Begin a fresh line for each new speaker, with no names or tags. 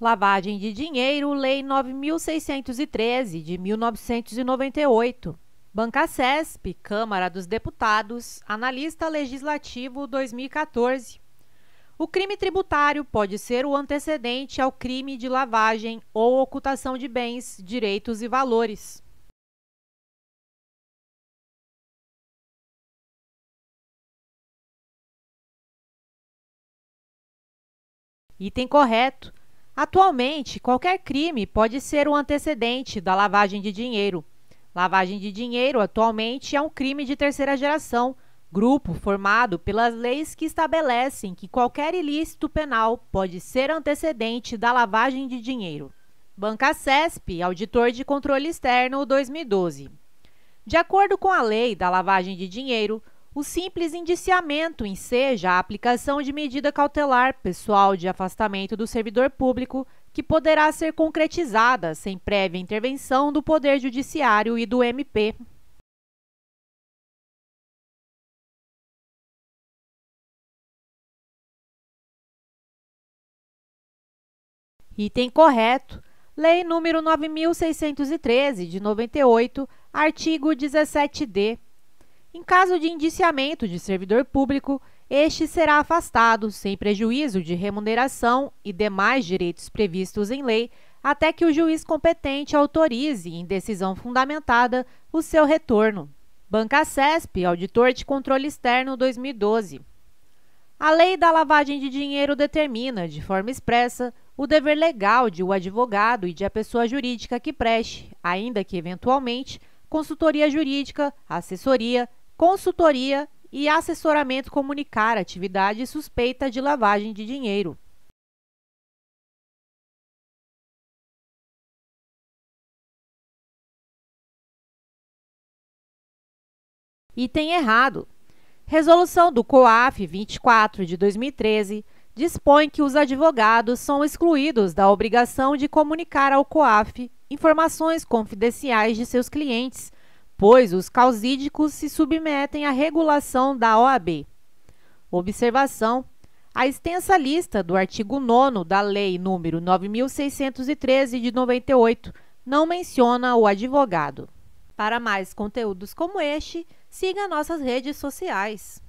Lavagem de dinheiro, Lei 9613 de 1998. Banca CESP, Câmara dos Deputados, Analista Legislativo 2014. O crime tributário pode ser o antecedente ao
crime de lavagem ou ocultação de bens, direitos e valores. Item correto.
Atualmente, qualquer crime pode ser um antecedente da lavagem de dinheiro. Lavagem de dinheiro atualmente é um crime de terceira geração, grupo formado pelas leis que estabelecem que qualquer ilícito penal pode ser antecedente da lavagem de dinheiro. Banca CESP, Auditor de Controle Externo 2012. De acordo com a lei da lavagem de dinheiro, o simples indiciamento enseja a aplicação de medida cautelar pessoal de afastamento do servidor público, que poderá ser concretizada sem prévia intervenção do Poder Judiciário e do
MP. Item correto. Lei nº 9613 de 98,
artigo 17D. Em caso de indiciamento de servidor público, este será afastado, sem prejuízo de remuneração e demais direitos previstos em lei, até que o juiz competente autorize, em decisão fundamentada, o seu retorno. Banca CESP, Auditor de Controle Externo 2012. A lei da lavagem de dinheiro determina, de forma expressa, o dever legal de o advogado e de a pessoa jurídica que preste, ainda que eventualmente, consultoria jurídica, assessoria, consultoria e assessoramento comunicar
atividade suspeita de lavagem de dinheiro. Item errado. Resolução do COAF
24 de 2013 dispõe que os advogados são excluídos da obrigação de comunicar ao COAF informações confidenciais de seus clientes pois os causídicos se submetem à regulação da OAB. Observação: a extensa lista do artigo 9 da Lei nº 9613 de 98 não menciona o advogado. Para mais conteúdos como este, siga nossas redes sociais.